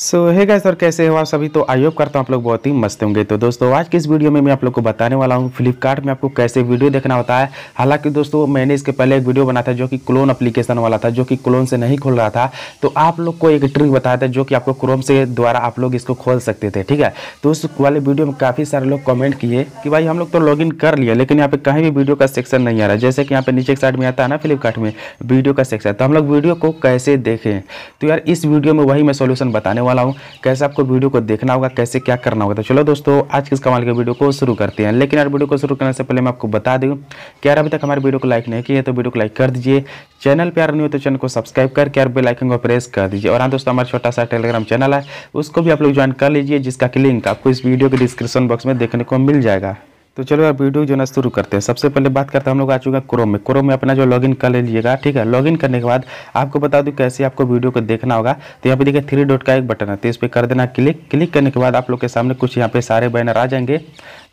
सो है गैस और कैसे हो आप सभी तो आई होप करता हूँ आप लोग बहुत ही मस्त होंगे तो दोस्तों आज की इस वीडियो में मैं आप लोग को बताने वाला हूँ फ्लिपकार्ट में आपको कैसे वीडियो देखना होता है हालांकि दोस्तों मैंने इसके पहले एक वीडियो बनाया था जो कि क्लोन अप्लीकेशन वाला था जो कि क्लोन से नहीं खुल रहा था तो आप लोग को एक ट्रिक बताया था जो कि आपको क्रोम से द्वारा आप लोग इसको खोल सकते थे ठीक है तो उस वाले वीडियो में काफ़ी सारे लोग कॉमेंट किए कि भाई हम लोग तो लॉग कर लिया लेकिन यहाँ पर कहीं भी वीडियो का सेक्शन नहीं आ रहा जैसे कि यहाँ पर नीचे साइड में आता है ना फ्लिपकार्ट में वीडियो का सेक्शन तो हम लोग वीडियो को कैसे देखें तो यार इस वीडियो में वही मैं सोल्यूशन बताने वाला हूँ कैसे आपको वीडियो को देखना होगा कैसे क्या करना होगा तो चलो दोस्तों आज किस कमाल के वीडियो को शुरू करते हैं लेकिन यार वीडियो को शुरू करने से पहले मैं आपको बता दूँ कि यार अभी तक हमारे वीडियो को लाइक नहीं किया तो वीडियो को लाइक कर दीजिए चैनल प्यार नहीं हो तो चैनल को सब्सक्राइब करके यार बेल आइकन को प्रेस कर दीजिए और हाँ दोस्तों हमारा छोटा सा टेलीग्राम चैनल है उसको भी आप लोग ज्वाइन कर लीजिए जिसका कि लिंक आपको इस वीडियो के डिस्क्रिप्शन बॉक्स में देखने को मिल जाएगा तो चलो यार वीडियो जो ना शुरू करते हैं सबसे पहले बात करते हैं हम लोग आ चुके हैं क्रोम में क्रोम में अपना जो लॉगिन कर लीजिएगा ठीक है लॉगिन करने के बाद आपको बता दूं कैसे आपको वीडियो को देखना होगा तो यहाँ पे देखिए थ्री डॉट का एक बटन है तो इस पर कर देना क्लिक क्लिक करने के बाद आप लोग के सामने कुछ यहाँ पे सारे बैनर आ जाएंगे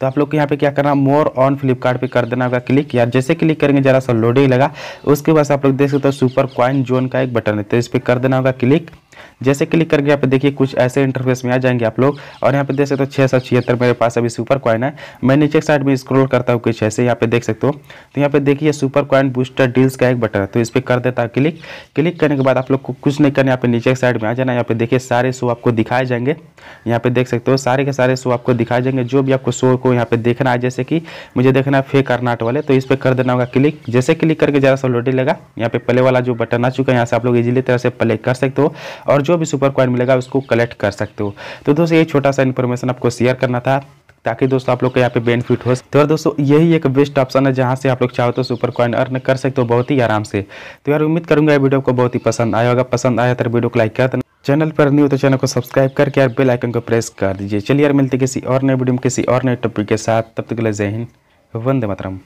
तो आप लोग को यहाँ पे क्या करना मोर ऑन फ्लिपकार्ट कर देना होगा क्लिक या जैसे क्लिक करेंगे जरा सा लोडिंग लगा उसके बाद आप लोग देख सकते हो सुपर क्वाइन जोन का एक बटन है तो इस पर कर देना होगा क्लिक जैसे क्लिक करके यहाँ पे देखिए कुछ ऐसे इंटरफेस में आ जाएंगे आप लोग और यहाँ पे देख सकते हो छः सौ छिहत्तर मेरे पास अभी सुपर कॉइन है मैं नीचे साइड में स्क्रोल करता हूँ कुछ ऐसे यहाँ पे देख सकते हो तो यहाँ पे देखिए सुपर कॉइन बूस्टर डील्स का एक बटन है तो इस पर कर देता है क्लिक क्लिक करने के बाद आप लोग को कुछ नहीं करना यहाँ पे नीचे साइड में आ जाना यहाँ पे देखिए सारे शो आपको दिखाए जाएंगे यहाँ पे देख सकते हो सारे के सारे शो आपको दिखाए जाएंगे जो भी आपको शो को यहाँ पे देखना है जैसे कि मुझे देखना है फे कर्नाट वाले तो इस पर कर देना होगा क्लिक जैसे क्लिक करके ज़रा सा लोडी लगा यहाँ पे प्ले वाला जो बटन आ चुका है यहाँ से आप लोग इजिली तरह से प्ले कर सकते हो और जो भी सुपर कॉइन मिलेगा उसको कलेक्ट कर सकते हो तो दोस्तों ये छोटा सा इन्फॉर्मेशन आपको शेयर करना था ताकि दोस्तों आप लोग का यहाँ पे बेनिफिट हो तो यार दोस्तों यही एक बेस्ट ऑप्शन है जहाँ से आप लोग चाहो तो सुपर कॉइन अर्न कर सकते हो बहुत ही आराम से तो यार उम्मीद करूँगा ये वीडियो को बहुत ही पसंद आया होगा पसंद आया तो वीडियो को लाइक कर देना चैनल पर नहीं हो तो चैनल को सब्सक्राइब करके यार बेल आइकन को प्रेस कर दीजिए चलिए यार मिलते किसी और नए वीडियो में किसी और नए टॉपिक के साथ तब तक के लिए जय हिंद वंदे मातरम